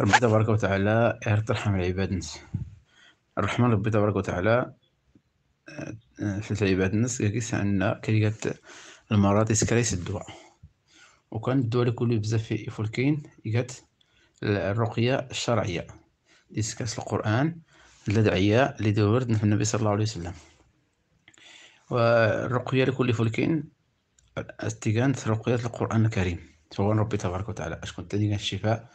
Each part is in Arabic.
ربي تبارك وتعالى يرحم العباد نس الرحمن ربي تبارك وتعالى في آه، العباد آه، نس كيس عندنا كيقات المرض يسكريس الدواء وكان الدواء لكل بزاف في فولكين يقات الرقية الشرعية ديسكاس القرآن الدعية اللي دورت في النبي صلى الله عليه وسلم والرقية لكل فلكين استيقانت رقية القرآن الكريم سواء ربي تبارك وتعالى أشكون تدين الشفاء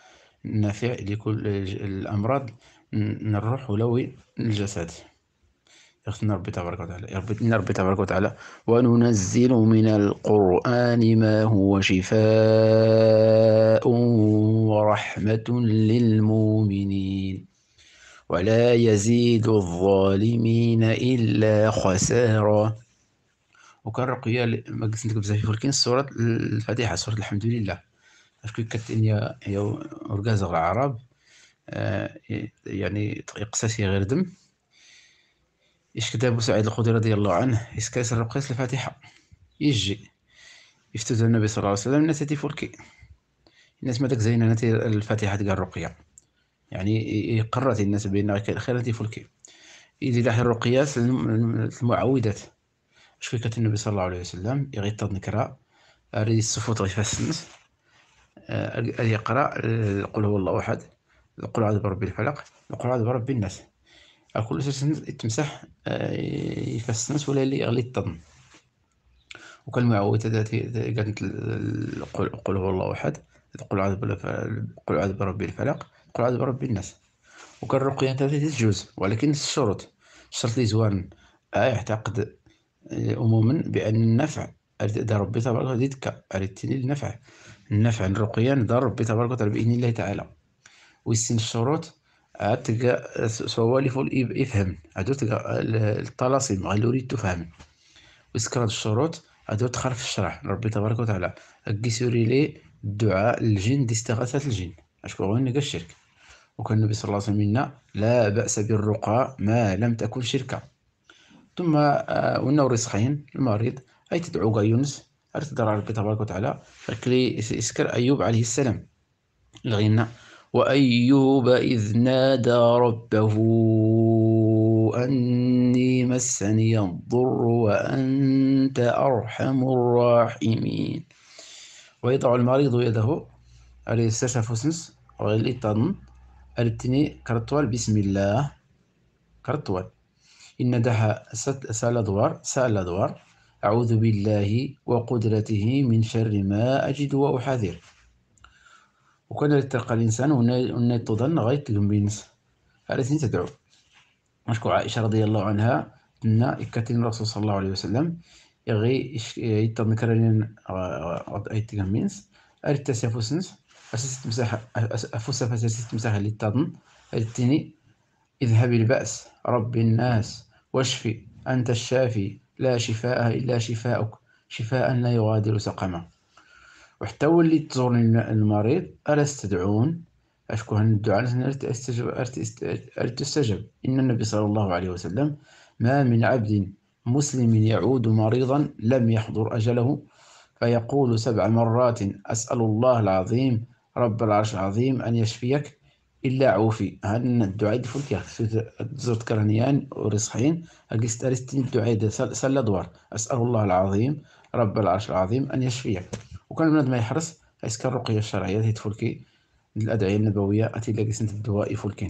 نافع لكل الأمراض للروح ولوي الجسد اختنا ربي تبارك وتعالى يربطنا ربي تبارك وتعالى وننزل من القرآن ما هو شفاء ورحمة للمؤمنين ولا يزيد الظالمين إلا خسارا وكان رقية ما قلت لك بزاف ولكن سورة الفاتحة سورة الحمد لله باش كاتينيا هي اورغاز العرب آه، يعني يقساسي غير دم إيش كتاب أبو سعيد الخدري رضي الله عنه اسكاس الرقيس الفاتحة يجي يفتز النبي صلى الله عليه وسلم الناس تي فولكي الناس مالك زينه نتي الفاتحة تقال الرقية يعني يقرت الناس بأن خير تي فولكي يدي لاح الرقيات المعوذات اش كتب النبي صلى الله عليه وسلم يغيط نكرا اريد الصفوت غير أن يقرأ قل هو الله أحد قل أعوذ برب الفلق قل أعوذ برب الناس الكل تمسح يفس الناس ولا اللي يغلي الطن وكان المعوذات ذاتي قالت قل هو الله أحد قل أعوذ قل أعوذ برب الفلق قل أعوذ برب الناس وكان الرقية ذاتي تجوز ولكن الشروط الشرط لي زوان آه، يعتقد عموما آه، بأن النفع أريد ربي تبارك وتعالى أريد النفع النفع الرقيه دار ربي تبارك وتعالى بإذن الله تعالى ويسن الشروط عاد تلقى سوالف إفهم عاد تلقى الطلاسم غالوريد تفهم ويسكر هاد الشروط عاد تخر في الشرح ربي تبارك وتعالى اكيسوري لي الدعاء للجن دي استغاثة الجن اشكون غني الشرك وكان النبي صلى الله عليه وسلم منا لا بأس بالرقى ما لم تكن شركا ثم آه، والنور رزقين المريض أي تدعو يونس على ربي تبارك وتعالى فكلي إسكر أيوب عليه السلام الغنى وأيوب إذ نادى ربه أني مسني الضر وأنت أرحم الراحمين ويضع المريض يده عليه الساشا فوسنس وغلي إطان أرتني كرتوال بسم الله كرتوال إن دها سال دوار سال دوار أعوذ بالله وقدرته من شر ما أجد وأحاذر وكان يتلقى الإنسان هنا تظن غاية الجنبينس على سنين تدعو مشكو عائشة رضي الله عنها أن إكتن الرسول صلى الله عليه وسلم يغي يتنكر لنا غد أي تجمينس أرتسى فوسنس أسست مساحة أفوسة فسست مساحة اللي التني اذهب البأس رب الناس واشفي أنت الشافي لا شفاء إلا شفاءك شفاء لا يغادر سقما وحتى ولي تزور المريض ألا استدعون أشكو أن الدعاء تستجب إن النبي صلى الله عليه وسلم ما من عبد مسلم يعود مريضا لم يحضر أجله فيقول سبع مرات أسأل الله العظيم رب العرش العظيم أن يشفيك إلا عوفي هن الدعاء دي زرت كرنيان ورصحين أجلست أرستين الدعاء سال ادوار دوار أسأل الله العظيم رب العرش العظيم أن يشفيك وكان بنادم ما يحرص أسكن الرقية الشرعية تفولكي الأدعية النبوية اتي لا الدواء فولكين